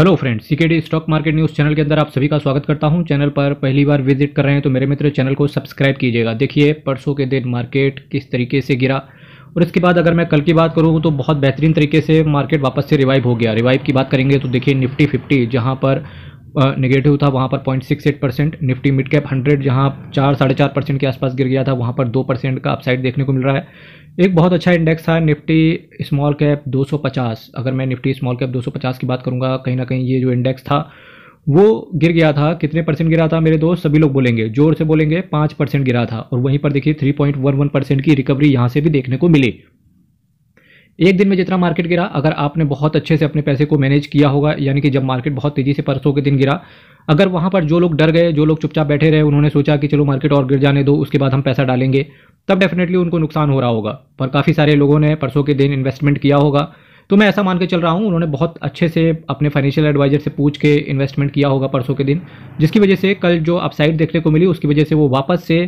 hello friends CKD stock market news channel के अंदर आप सभी का स्वागत करता हूं चैनल पर पहली बार विजिट कर रहे हैं तो मेरे मित्र चैनल को सब्सक्राइब कीजिएगा देखिए परसों के दिन मार्केट किस तरीके से गिरा और इसके बाद अगर मैं कल की बात करूं तो बहुत बेहतरीन तरीके से मार्केट वापस से रिवाइव हो गया रिवाइव की बात करेंगे तो देखिए निफ्टी फिफ्टी जहाँ पर नेगेटिव था वहाँ पर point six eight percent Nifty mid cap hundred जहाँ चार साढ़े चार परसेंट के आसपास गिर गया था वहाँ पर दो परसेंट का अपसाइड देखने को मिल रहा है एक बहुत अच्छा इंडेक्स था निफ्टी स्मॉल कैप 250 अगर मैं निफ्टी स्मॉल कैप 250 की बात करूँगा कहीं ना कहीं ये जो इंडेक्स था वो गिर गया था कितने परसेंट गिरा था मेरे दोस्त सभी लोग बोलेंगे जोर से बोलेंगे पाँच परसेंट गिरा था और वहीं पर देखिए three point one one percent की रिकवरी यहाँ से भी देखने को मिली एक दिन में जितना मार्केट गिरा अगर आपने बहुत अच्छे से अपने पैसे को मैनेज किया होगा यानी कि जब मार्केट बहुत तेज़ी से परसों के दिन गिरा अगर वहाँ पर जो लोग डर गए जो लोग चुपचाप बैठे रहे उन्होंने सोचा कि चलो मार्केट और गिर जाने दो उसके बाद हम पैसा डालेंगे तब डेफिनेटली उनको नुकसान हो रहा होगा पर काफ़ी सारे लोगों ने परसों के दिन इन्वेस्टमेंट किया होगा तो मैं ऐसा मान के चल रहा हूँ उन्होंने बहुत अच्छे से अपने फाइनेंशियल एडवाइजर से पूछ के इन्वेस्टमेंट किया होगा परसों के दिन जिसकी वजह से कल जो अपसाइड देखने को मिली उसकी वजह से वो वापस से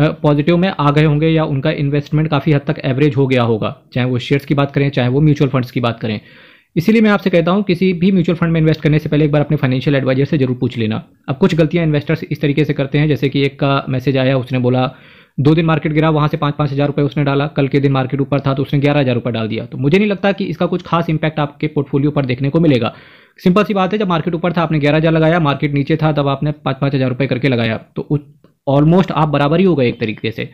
पॉजिटिव में आ गए होंगे या उनका इन्वेस्टमेंट काफ़ी हद तक एवरेज हो गया होगा चाहे वो शेयर्स की बात करें चाहे वो म्यूचुअल फंड्स की बात करें इसीलिए मैं आपसे कहता हूँ किसी भी म्यूचुअल फंड में इन्वेस्ट करने से पहले एक बार अपने फाइनेंशियल एडवाइजर से जरूर पूछ लेना अब कुछ गलतियाँ इन्वेस्टर्स इस तरीके से करते हैं जैसे कि एक का मैसेज आया उसने बोला दो दिन मार्केट गिरा वहां से पाँच पाँच हज़ार रुपये उसने डाला कल के दिन मार्केट ऊपर था तो उसने ग्यारह हज़ार रुपये डाल दिया तो मुझे नहीं लगता कि इसका कुछ खास इंपैक्ट आपके पोर्टफोलियो पर देखने को मिलेगा सिंपल सी बात है जब मार्केट ऊपर था आपने ग्यारह हज़ार लगाया मार्केट नीचे था तब आपने पाँच पाँच हज़ार रुपये करके लगाया तो ऑलमोस्ट आप बराबर ही हो गए एक तरीके से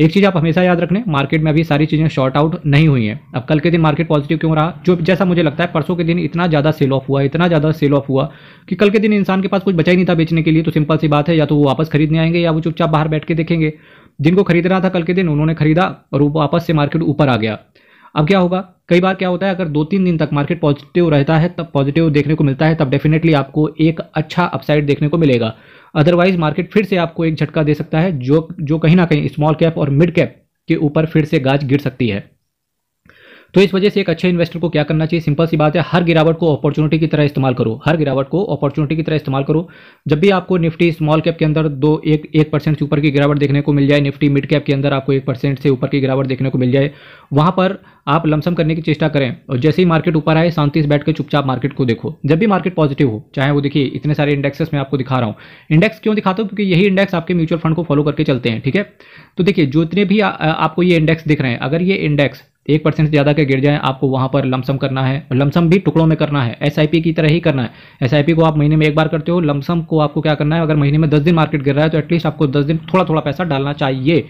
एक चीज़ आप हमेशा याद रखने मार्केट में अभी सारी चीज़ें शॉर्ट आउट नहीं हुई हैं अब कल के दिन मार्केट पॉजिटिव क्यों रहा जो जैसा मुझे लगता है परसों के दिन इतना ज़्यादा सेल ऑफ हुआ इतना ज़्यादा सेल ऑफ हुआ कि कल के दिन इंसान के पास कुछ बचा ही नहीं था बेचने के लिए तो सिंपल सी बात है या तो वो वापस खरीदने आएंगे या वो चुपचाप बाहर बैठ के देखेंगे जिनको खरीदना था कल के दिन उन्होंने खरीदा और वापस से मार्केट ऊपर आ गया अब क्या होगा कई बार क्या होता है अगर दो तीन दिन तक मार्केट पॉजिटिव रहता है तब पॉजिटिव देखने को मिलता है तब डेफिनेटली आपको एक अच्छा अपसाइड देखने को मिलेगा अदरवाइज मार्केट फिर से आपको एक झटका दे सकता है जो जो कहीं ना कहीं स्मॉल कैप और मिड कैप के ऊपर फिर से गाज गिर सकती है तो इस वजह से एक अच्छे इन्वेस्टर को क्या करना चाहिए सिंपल सी बात है हर गिरावट को अपॉर्चुनिटी की तरह इस्तेमाल करो हर गिरावट को अपॉर्चुनिटी की तरह इस्तेमाल करो जब भी आपको निफ्टी स्मॉल कैप के अंदर दो एक एक परसेंट से ऊपर की गिरावट देखने को मिल जाए निफ्टी मिड कैप के अंदर आपको एक परसेंट से ऊपर की गिरावट देखने को मिल जाए वहाँ पर आप लमसम करने की चेष्टा करें और जैसे ही मार्केट ऊपर आए शांति से बैठ कर चुपचाप मार्केट को देखो जब भी मार्केट पॉजिटिव हो चाहे वो देखिए इतने सारे इंडेक्सेस मैं आपको दिखा रहा हूँ इंडेक्स क्यों दिखाता हूँ क्योंकि यही इंडेक्स आपके म्यूचुअल फंड को फॉलो करके चलते हैं ठीक है तो देखिए जितने भी आपको ये इंडेक्स दिख रहे हैं अगर ये इंडेक्स एक परसेंट से ज़्यादा के गिर जाए आपको वहाँ पर लमसम करना है लमसम भी टुकड़ों में करना है एस की तरह ही करना है एस को आप महीने में एक बार करते हो लमसम को आपको क्या करना है अगर महीने में दस दिन मार्केट गिर रहा है तो एटलीस्ट आपको दस दिन थोड़ा थोड़ा पैसा डालना चाहिए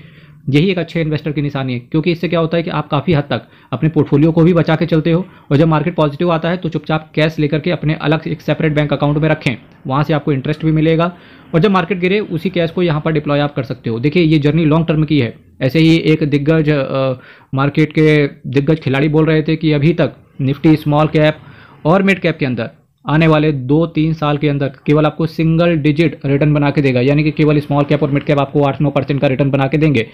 यही एक अच्छे इन्वेस्टर की निशानी है क्योंकि इससे क्या होता है कि आप काफ़ी हद तक अपने पोर्टफोलियो को भी बचा के चलते हो और जब मार्केट पॉजिटिव आता है तो चुपचाप कैश लेकर के अपने अलग एक सेपरेट बैंक अकाउंट में रखें वहाँ से आपको इंटरेस्ट भी मिलेगा और जब मार्केट गिरे उसी कैश को यहाँ पर डिप्लॉय आप कर सकते हो देखिए ये जर्नी लॉन्ग टर्म की है ऐसे ही एक दिग्गज मार्केट के दिग्गज खिलाड़ी बोल रहे थे कि अभी तक निफ्टी स्मॉल कैप और मिड कैप के अंदर आने वाले दो तीन साल के अंदर केवल आपको सिंगल डिजिट रिटर्न बना के देगा यानी कि केवल स्मॉल कैप और मिड कैप आपको आठ नौ परसेंट का रिटर्न बना के देंगे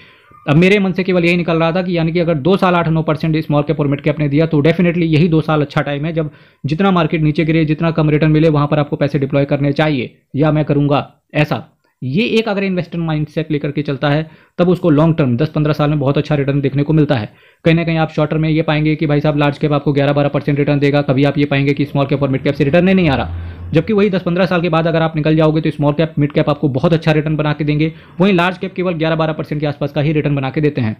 अब मेरे मन से केवल यही निकल रहा था कि यानी कि अगर दो साल आठ नौ परसेंट स्मॉल कैप और मिड कैप ने दिया तो डेफिनेटली यही दो साल अच्छा टाइम है जब जितना मार्केट नीचे गिरे जितना कम रिटर्न मिले वहाँ पर आपको पैसे डिप्लॉय करने चाहिए या मैं करूँगा ऐसा ये एक अगर इन्वेस्टर माइंडसेट लेकर के चलता है तब उसको लॉन्ग टर्म 10-15 साल में बहुत अच्छा रिटर्न देखने को मिलता है कहीं ना कहीं आप शॉर्ट टर्म में ये पाएंगे कि भाई साहब लार्ज कैप आपको 11-12 परसेंट रिटर्न देगा कभी आप ये पाएंगे कि स्मॉल कैप और मिड कैप से रिटर्न नहीं आ रहा जबकि वही 10-15 साल के बाद अगर आप निकल जाओगे तो स्मॉल कैप मिड कैप आपको बहुत अच्छा रिटर्न बना के देंगे वहीं लार्ज कैप केवल ग्यारह बारह परसेंट के आसपास का ही रिटर्न बना के देते हैं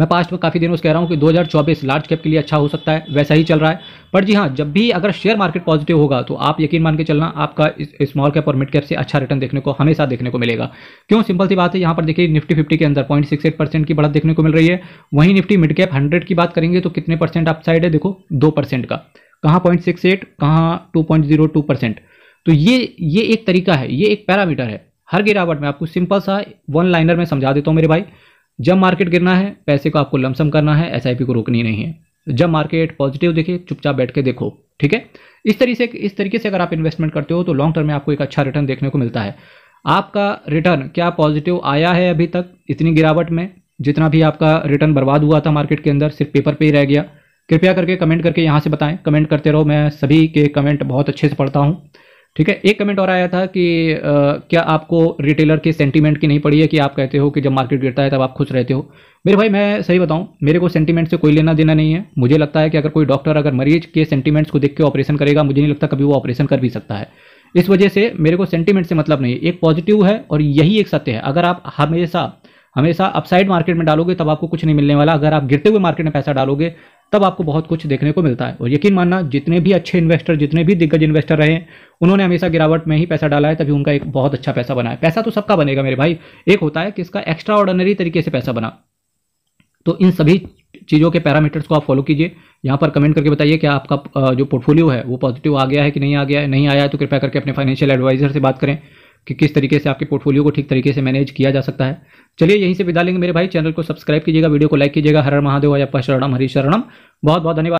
मैं पास्ट में काफ़ी दिनों से कह रहा हूँ कि 2024 लार्ज कैप के लिए अच्छा हो सकता है वैसा ही चल रहा है पर जी हाँ जब भी अगर शेयर मार्केट पॉजिटिव होगा तो आप यकीन मान के चलना आपका स्मॉल कैप और मिड कैप से अच्छा रिटर्न देखने को हमेशा देखने को मिलेगा क्यों सिंपल सी बात है यहाँ पर देखिए निफ्टी फिफ्टी के अंदर पॉइंट की बढ़त देखने को मिल रही है वहीं निफ्टी मिड कैप हंड्रेड की बात करेंगे तो कितने परसेंट अपसाइड है देखो दो परसेंट का कहाँ पॉइंट सिक्स एट कहाँ two point zero two percent तो ये ये एक तरीका है ये एक पैरामीटर है हर गिरावट में आपको सिंपल सा वन लाइनर में समझा देता हूँ मेरे भाई जब मार्केट गिरना है पैसे को आपको लमसम करना है एस को रोकनी नहीं है जब मार्केट पॉजिटिव देखे चुपचाप बैठ के देखो ठीक है इस तरीके से इस तरीके से अगर आप इन्वेस्टमेंट करते हो तो लॉन्ग टर्म में आपको एक अच्छा रिटर्न देखने को मिलता है आपका रिटर्न क्या पॉजिटिव आया है अभी तक इतनी गिरावट में जितना भी आपका रिटर्न बर्बाद हुआ था मार्केट के अंदर सिर्फ पेपर पे ही रह गया कृपया करके कमेंट करके यहाँ से बताएं कमेंट करते रहो मैं सभी के कमेंट बहुत अच्छे से पढ़ता हूँ ठीक है एक कमेंट और आया था कि आ, क्या आपको रिटेलर के सेंटीमेंट की नहीं पड़ी है कि आप कहते हो कि जब मार्केट गिरता है तब आप खुश रहते हो मेरे भाई मैं सही बताऊं मेरे को सेंटीमेंट से कोई लेना देना नहीं है मुझे लगता है कि अगर कोई डॉक्टर अगर मरीज के सेंटीमेंट्स को देख के ऑपरेशन करेगा मुझे नहीं लगता कभी वो ऑपरेशन कर भी सकता है इस वजह से मेरे को सेंटीमेंट से मतलब नहीं एक पॉजिटिव है और यही एक सत्य है अगर आप हमेशा हमेशा अपसाइड मार्केट में डालोगे तब आपको कुछ नहीं मिलने वाला अगर आप गिरते हुए मार्केट में पैसा डालोगे तब आपको बहुत कुछ देखने को मिलता है और यकीन मानना जितने भी अच्छे इन्वेस्टर जितने भी दिग्गज इन्वेस्टर रहे उन्होंने हमेशा गिरावट में ही पैसा डाला है तभी उनका एक बहुत अच्छा पैसा बना है पैसा तो सबका बनेगा मेरे भाई एक होता है कि इसका एक्स्ट्रा ऑर्डनरी तरीके से पैसा बना तो इन सभी चीज़ों के पैरामीटर्स को आप फॉलो कीजिए यहाँ पर कमेंट करके बताइए कि आपका जो पोर्टफोलियो है वो पॉजिटिव आ गया है कि नहीं आ गया है नहीं आया है तो कृपया करके अपने फाइनेंशियल एडवाइजर से बात करें कि किस तरीके से आपके पोर्टफोलियो को ठीक तरीके से मैनेज किया जा सकता है चलिए यहीं से विदा लेंगे मेरे भाई चैनल को सब्सक्राइब कीजिएगा वीडियो को लाइक कीजिएगा हर महादेव या शरणम हरी शरणम बहुत बहुत धन्यवाद